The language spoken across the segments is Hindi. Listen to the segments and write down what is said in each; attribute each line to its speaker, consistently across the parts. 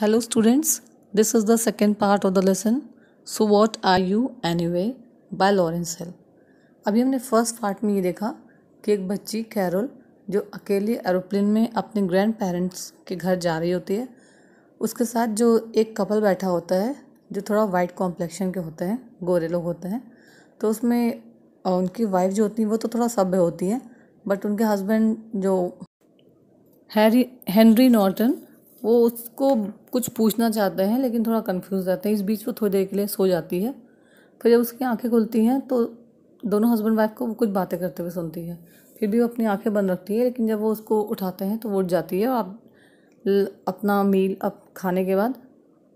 Speaker 1: Hello students this is the second part of the lesson so what are you anyway by Lawrence Hill अभी हमने फर्स्ट पार्ट में ये देखा कि एक बच्ची कैरोल जो अकेले एरोप्लेन में अपने ग्रैंड पेरेंट्स के घर जा रही होती है उसके साथ जो एक कपल बैठा होता है जो थोड़ा वाइट कॉम्प्लेक्शन के होते हैं गोरे लोग होते हैं तो उसमें उनकी वाइफ जो होती है वो तो थोड़ा सभ्य होती है बट उनके हस्बैंड जो हैरी हेनरी नॉर्टन वो उसको कुछ पूछना चाहते हैं लेकिन थोड़ा कंफ्यूज रहते हैं इस बीच वो थोड़ी देर के लिए सो जाती है फिर जब उसकी आंखें खुलती हैं तो दोनों हस्बैंड वाइफ को वो कुछ बातें करते हुए सुनती है फिर भी वो अपनी आंखें बंद रखती है लेकिन जब वो उसको उठाते हैं तो वो उठ जाती है और आप अपना मील अब खाने के बाद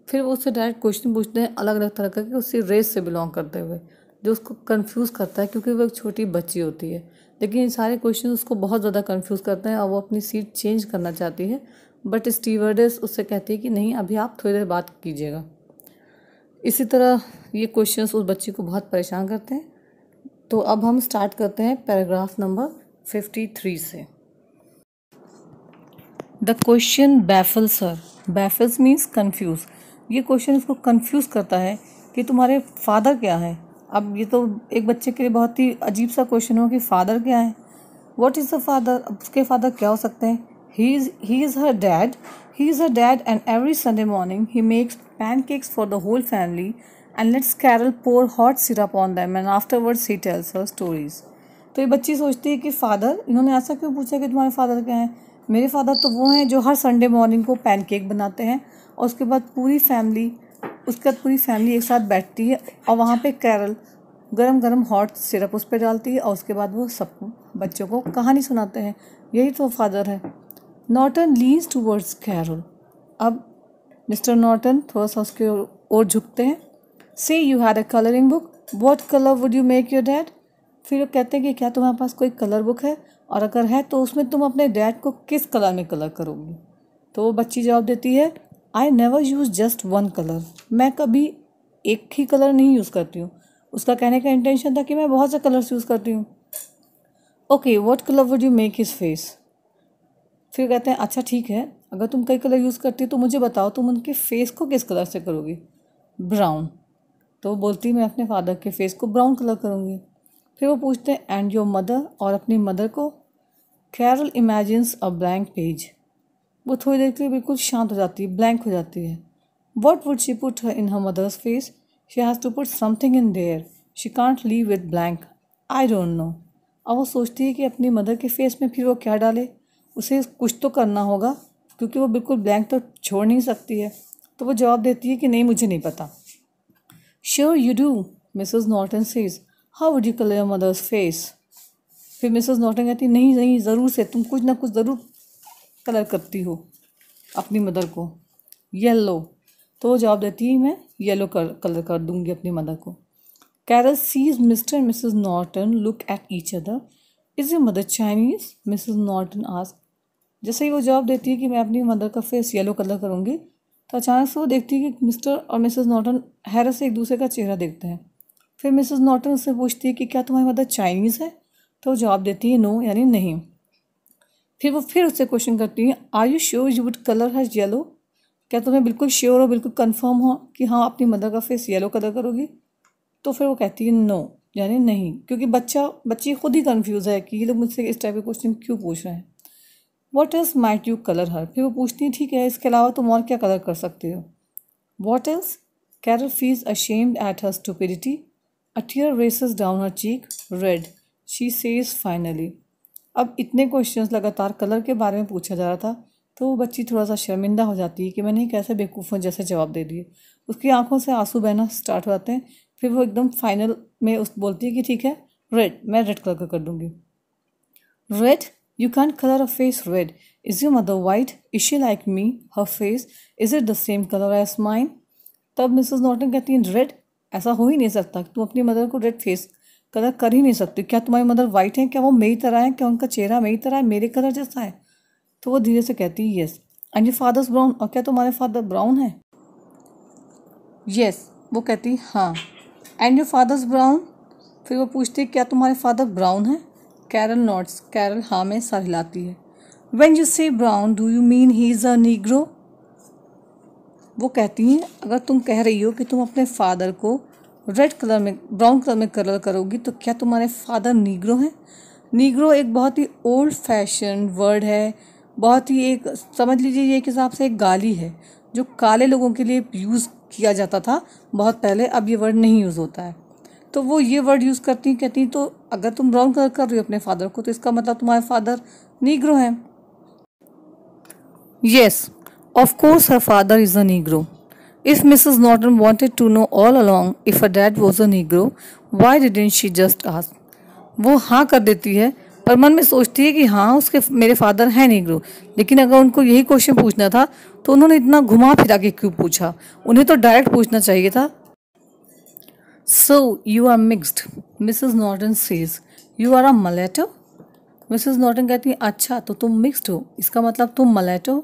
Speaker 1: फिर वो उससे डायरेक्ट क्वेश्चन पूछते हैं अलग अलग तरह का कि रेस से बिलोंग करते हुए जो उसको कंफ्यूज करता है क्योंकि वो एक छोटी बच्ची होती है लेकिन ये सारे क्वेश्चन उसको बहुत ज़्यादा कंफ्यूज करते हैं और वो अपनी सीट चेंज करना चाहती है बट स्टीवर्डेस उससे कहती है कि नहीं अभी आप थोड़ी देर बात कीजिएगा इसी तरह ये क्वेश्चंस उस बच्ची को बहुत परेशान करते हैं तो अब हम स्टार्ट करते हैं पैराग्राफ नंबर फिफ्टी थ्री से the question baffle sir baffles means confuse ये क्वेश्चन उसको कन्फ्यूज़ करता है कि तुम्हारे फादर क्या है अब ये तो एक बच्चे के लिए बहुत ही अजीब सा क्वेश्चन हो कि फ़ादर क्या है वॉट इज़ द फादर अब उसके फादर क्या हो सकते हैं He is, he is her dad. He is her dad, and every Sunday morning he makes pancakes for the whole family and lets Carol pour hot syrup on them, and afterwards he tells her stories. तो ये बच्ची सोचती है कि फादर इन्होंने ऐसा क्यों पूछा कि तुम्हारे फादर क्या हैं मेरे फादर तो वो हैं जो हर संडे मॉर्निंग को पैनकेक बनाते हैं और उसके बाद पूरी फैमिली उसके बाद पूरी फैमिली एक साथ बैठती है और वहाँ पे कैरल गरम गरम हॉट सिरप उस पर डालती है और उसके बाद वो सब बच्चों को कहानी सुनाते हैं यही तो फादर है नॉर्टन लीज टूवर्ड्स कैरोल अब मिस्टर नॉर्टन थोड़ा सा उसके ओर झुकते हैं say you had a colouring book what colour would you make your dad फिर वो कहते हैं कि क्या तुम्हारे पास कोई कलर बुक है और अगर है तो उसमें तुम अपने डैड को किस कलर में कलर करोगी तो वो बच्ची जवाब देती है I never use just one colour मैं कभी एक ही कलर नहीं यूज़ करती हूँ उसका कहने का इंटेंशन था कि मैं बहुत से कलर्स यूज़ करती हूँ okay what colour would you make his face फिर कहते हैं अच्छा ठीक है अगर तुम कई कलर यूज़ करती हो तो मुझे बताओ तुम उनके फेस को किस कलर से करोगी ब्राउन तो बोलती मैं अपने फादर के फेस को ब्राउन कलर करूँगी फिर वो पूछते हैं एंड योर मदर और अपनी मदर को Carol imagines a blank page वो थोड़ी देर के लिए बिल्कुल शांत हो जाती है ब्लैंक हो जाती है what would she put in her mother's face she has to put something in there she can't leave with blank I don't know अब वो सोचती है कि अपनी मदर के फेस में फिर वो क्या डाले उसे कुछ तो करना होगा क्योंकि वो बिल्कुल ब्लैंक तो छोड़ नहीं सकती है तो वो जवाब देती है कि नहीं मुझे नहीं पता sure you do Mrs Norton says how would you colour your mother's face फिर मिसेज नॉर्टन कहती नहीं नहीं ज़रूर से तुम कुछ ना कुछ ज़रूर कलर करती हो अपनी मदर को येल्लो तो वो जवाब देती है मैं येलो कलर कर दूँगी अपनी मदर को Carol sees Mr Mrs Mrs Norton look at each other is a mother Chinese Mrs Norton आज जैसे ही वो जवाब देती है कि मैं अपनी मदर का फेस येलो कलर करूँगी तो अचानक से वो देखती है कि मिस्टर और मिसेस नॉटन हैरत से एक दूसरे का चेहरा देखते हैं फिर मिसेस नॉटन उससे पूछती है कि क्या तुम्हारी मदर चाइनीज़ है तो वो जवाब देती है नो यानी नहीं फिर वो फिर उससे क्वेश्चन करती है are you sure you would colour has yellow क्या तुम्हें बिल्कुल श्योर हो बिल्कुल कन्फर्म हो कि हाँ अपनी मदर का फेस येलो कलर करोगी तो फिर वो कहती है नो यानी नहीं क्योंकि बच्चा बच्ची खुद ही कन्फ्यूज़ है कि ये लोग मुझसे इस टाइप के क्वेश्चन क्यों पूछ रहे हैं what else might you colour her फिर वो पूछती है ठीक है इसके अलावा तुम और क्या कलर कर सकते हो what else Carol feels ashamed at her stupidity a tear tear races down her cheek red she says finally अब इतने क्वेश्चन लगातार कलर के बारे में पूछा जा रहा था तो वो बच्ची थोड़ा सा शर्मिंदा हो जाती है कि मैंने कैसे बेवकूफ़ों जैसे जवाब दे दिए उसकी आंखों से आंसू बहना स्टार्ट हो जाते हैं फिर वो एकदम फाइनल में उस बोलती है कि ठीक है रेड मैं रेड कलर का कर दूँगी red You can't color a face red. Is your mother white? Is she like me? Her face? Is it the same color as mine? तब मिसेस नॉटन कहती हैं रेड ऐसा हो ही नहीं सकता तुम अपनी मदर को रेड फेस कलर कर ही नहीं सकती क्या तुम्हारी मदर वाइट है क्या वो मेरी तरह है क्या उनका चेहरा मेरी तरह है मेरे कलर जैसा है तो वो धीरे से कहती है येस एंड ये फादर्स ब्राउन और क्या तुम्हारे फादर ब्राउन है येस वो कहती हाँ एंड योर फादर्स ब्राउन फिर वो पूछती क्या तुम्हारे फादर ब्राउन हैं कैरल नॉट्स कैरल हाँ में सर हिलाती है when you say brown do you mean he is a Negro वो कहती हैं अगर तुम कह रही हो कि तुम अपने फादर को रेड कलर में ब्राउन कलर में कलर करोगी तो क्या तुम्हारे फादर नीग्रो हैं नीग्रो एक बहुत ही ओल्ड फैशन वर्ड है बहुत ही एक समझ लीजिए ये एक हिसाब से एक गाली है जो काले लोगों के लिए यूज़ किया जाता था बहुत पहले अब ये वर्ड नहीं यूज़ होता है तो वो ये वर्ड यूज़ करती कहती तो अगर तुम ब्राउन कलर कर रही हो अपने फादर को तो इसका मतलब तुम्हारे फादर नीग्रो हैं yes of course her father is a Negro if Mrs Norton wanted to know all along if a dad was a Negro why didn't she just ask वो हाँ कर देती है पर मन में सोचती है कि हाँ उसके मेरे फादर हैं नीग्रो लेकिन अगर उनको यही क्वेश्चन पूछना था तो उन्होंने इतना घुमा फिरा के क्यों पूछा उन्हें तो डायरेक्ट पूछना चाहिए था So you are mixed. Mrs. Norton says, You are a mulatto? Mrs. Norton कहती है अच्छा तो तुम mixed हो इसका मतलब तुम मलेटो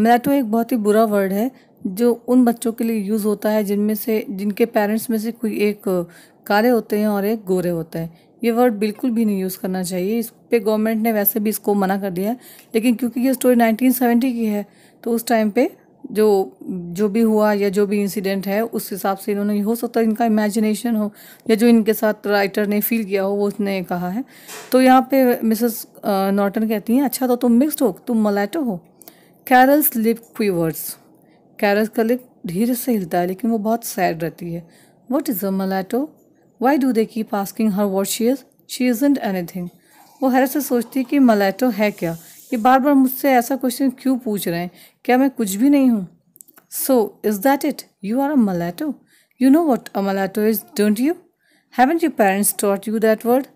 Speaker 1: मलेटो एक बहुत ही बुरा वर्ड है जो उन बच्चों के लिए यूज़ होता है जिनमें से जिनके पेरेंट्स में से कोई एक काले होते हैं और एक गोरे होते हैं ये वर्ड बिल्कुल भी नहीं यूज़ करना चाहिए इस पर गवर्नमेंट ने वैसे भी इसको मना कर दिया है लेकिन क्योंकि ये स्टोरी 1970 की है तो उस टाइम पे जो जो भी हुआ या जो भी इंसिडेंट है उस हिसाब से इन्होंने हो सकता है इनका इमेजिनेशन हो या जो इनके साथ राइटर ने फील किया हो वो उसने कहा है तो यहाँ पे मिसेस नॉर्टन कहती हैं अच्छा तो तुम मिक्स्ड हो तुम मलाटो हो कैरल्स लिप क्वीवर्स कैरल्स का लिप धीरे से हिलता है लेकिन वो बहुत सैड रहती है what is a mulatto why do they keep asking her what she is she is anything वो हर से सोचती है कि मलाटो है क्या ये बार बार मुझसे ऐसा क्वेश्चन क्यों पूछ रहे हैं क्या मैं कुछ भी नहीं हूँ so is that it you are a mulatto you know what a mulatto is don't you haven't you parents taught you that word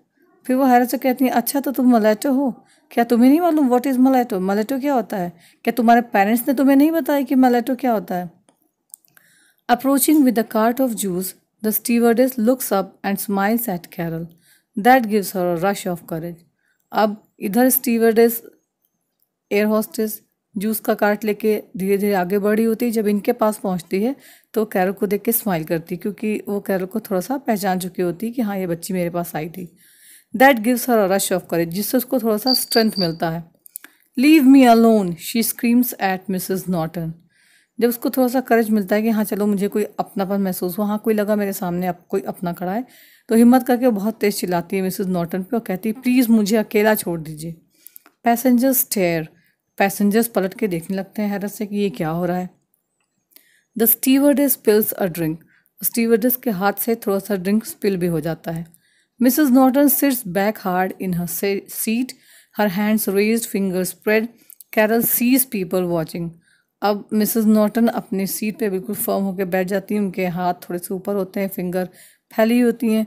Speaker 1: फिर वो हैरत से कहती है अच्छा तो तुम मलैटो हो क्या तुम्हें नहीं मालूम वॉट इज़ मलैटो मलैटो क्या होता है क्या तुम्हारे पेरेंट्स ने तुम्हें नहीं बताया कि मलैटो क्या होता है approaching with the cart of juice the stewardess looks up and smiles at Carol that gives her rush of courage अब इधर स्टीवर्डेस एयर होस्टेस जूस का कार्ट लेके धीरे धीरे आगे बढ़ी होती है जब इनके पास पहुंचती है तो कैरल को देख के स्माइल करती क्योंकि वो कैरल को थोड़ा सा पहचान चुकी होती कि हाँ ये बच्ची मेरे पास आई थी that gives her rush of courage जिससे उसको थोड़ा सा स्ट्रेंथ मिलता है leave me alone she screams at Mrs Norton जब उसको थोड़ा सा करेज मिलता है कि हाँ चलो मुझे कोई अपनापन महसूस हुआ हाँ कोई लगा मेरे सामने अब कोई अपना खड़ा है तो हिम्मत करके वो बहुत तेज़ चिल्लाती है मिसिज नॉटन पे और कहती है प्लीज़ मुझे अकेला छोड़ दीजिए पैसेंजर्स टेयर पैसेंजर्स पलट के देखने लगते हैं हैरत से कि ये क्या हो रहा है the stewardess spills a drink stewardess के हाथ से थोड़ा सा ड्रिंक स्पिल भी हो जाता है Mrs Norton sits back hard in her seat her hands raise finger spread Carol sees people watching अब मिसेस नॉर्टन अपनी सीट पे बिल्कुल फर्म होकर बैठ जाती हैं उनके हाथ थोड़े से ऊपर होते हैं फिंगर फैली होती हैं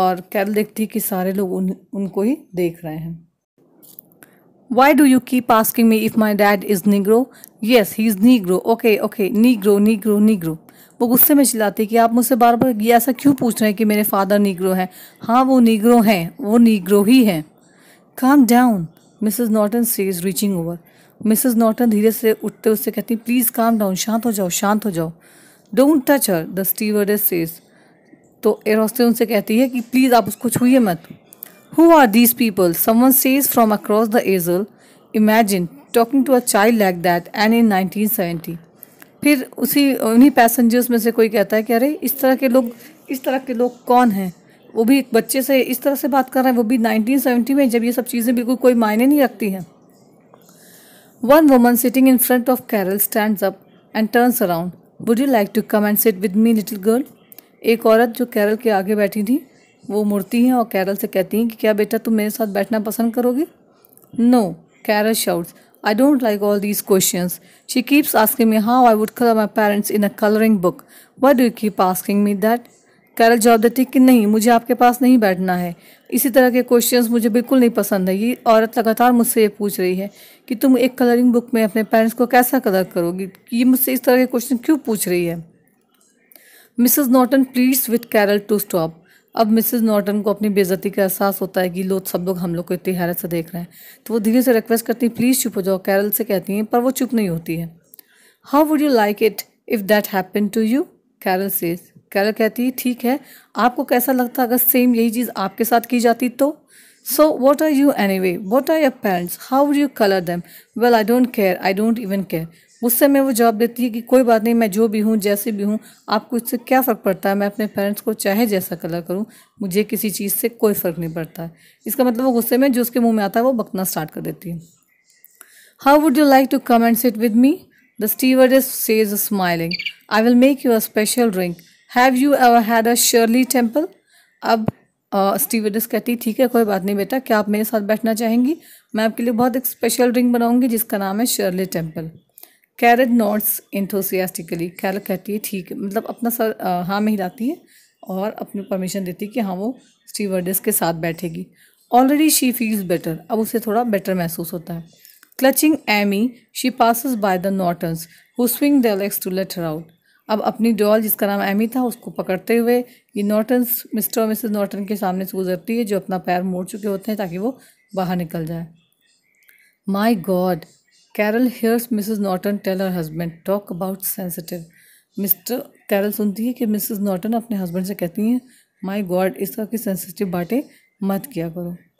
Speaker 1: और कैरल देखती है कि सारे लोग उन उनको ही देख रहे हैं Why do you keep asking me if my dad is Negro? Yes, he is Negro. Okay, okay, Negro, Negro, Negro. वो गुस्से में चिल्लाती कि आप मुझसे बार बार ये ऐसा क्यों पूछ रहे हैं कि मेरे फादर नीग्रो हैं हाँ वो नीग्रो हैं वो नीग्रो ही हैं calm down Mrs Norton is reaching over Mrs Norton धीरे से उठते उससे कहती प्लीज़ काम डाउन शांत हो जाओ शांत हो जाओ don't touch her the stewardess says तो एरोस्ते उनसे कहती है कि प्लीज़ आप उसको छूए मत Who are these people? Someone says from across the aisle. Imagine talking to a child like that and in 1970. फिर उसी उन्हीं पैसेंजर्स में से कोई कहता है कि अरे इस तरह के लोग इस तरह के लोग कौन हैं वो भी एक बच्चे से इस तरह से बात कर रहे हैं वो भी 1970 में जब ये सब चीज़ें बिल्कुल कोई मायने नहीं रखती हैं one woman sitting in front of Carol stand up and turns around would you like to come and sit with me little girl एक औरत जो कैरल के आगे बैठी थी वो मुड़ती हैं और कैरल से कहती हैं कि क्या बेटा तुम मेरे साथ बैठना पसंद करोगे no Carol shouts I don't like all these question she keeps asking me how I would colour my parents in a colouring book what do keep asking me that Carol जवाब देती कि नहीं मुझे आपके पास नहीं बैठना है इसी तरह के क्वेश्चंस मुझे बिल्कुल नहीं पसंद है ये औरत लगातार मुझसे ये पूछ रही है कि तुम एक कलरिंग बुक में अपने पेरेंट्स को कैसा कलर करोगी ये मुझसे इस तरह के क्वेश्चन क्यों पूछ रही है Mrs Norton please with Carol to stop अब मिसेस नॉर्टन को अपनी बेजती का एहसास होता है कि लोग सब लोग हम लोग को इतनी हैरत से देख रहे हैं तो वो धीरे से रिक्वेस्ट करती हैं प्लीज़ चुप हो जाओ कैरल से कहती हैं पर वो चुप नहीं होती है how would you like it if that happen to you Carol से कैरल कहती है ठीक है आपको कैसा लगता अगर सेम यही चीज़ आपके साथ की जाती तो So, what are you anyway? What are your parents? How would you color them? Well, I don't care. I don't even care. गुस्से में वो जवाब देती है कि कोई बात नहीं मैं जो भी हूँ जैसे भी हूँ आपको इससे क्या फ़र्क पड़ता है मैं अपने पेरेंट्स को चाहे जैसा कलर करूँ मुझे किसी चीज़ से कोई फ़र्क नहीं पड़ता है इसका मतलब वो गुस्से में जो उसके मुंह में आता है वो बकना स्टार्ट कर देती है how would you like to come and sit with me the is says smiling I will make you a special drink have you ever had a Shirley Temple अब स्टीवेडस कहती ठीक है कोई बात नहीं बेटा क्या आप मेरे साथ बैठना चाहेंगी मैं आपके लिए बहुत एक स्पेशल ड्रिंक बनाऊंगी जिसका नाम है Shirley Temple Carol notes enthusiastically Carol कहती है ठीक है मतलब अपना सर हाँ में हिलाती है और अपनी परमिशन देती है कि हाँ वो स्टीवर्डस के साथ बैठेगी ऑलरेडी शी फील्स बेटर अब उसे थोड़ा बेटर महसूस होता है clutching Amy she passes by the Nortons who swing the legs to let her out अब अपनी डॉल जिसका नाम एमी था उसको पकड़ते हुए ये नॉर्टन मिस्टर और मिसेस नॉर्टन के सामने से गुजरती है जो अपना पैर मोड़ चुके होते हैं ताकि वो बाहर निकल जाए my God Carol hears Mrs Norton tell her husband talk about sensitive Mr Carol सुनती है कि मिसिज नॉर्टन अपने हस्बैंड से कहती हैं माई गॉड इस तरह की सेंसिटिव बातें मत किया करो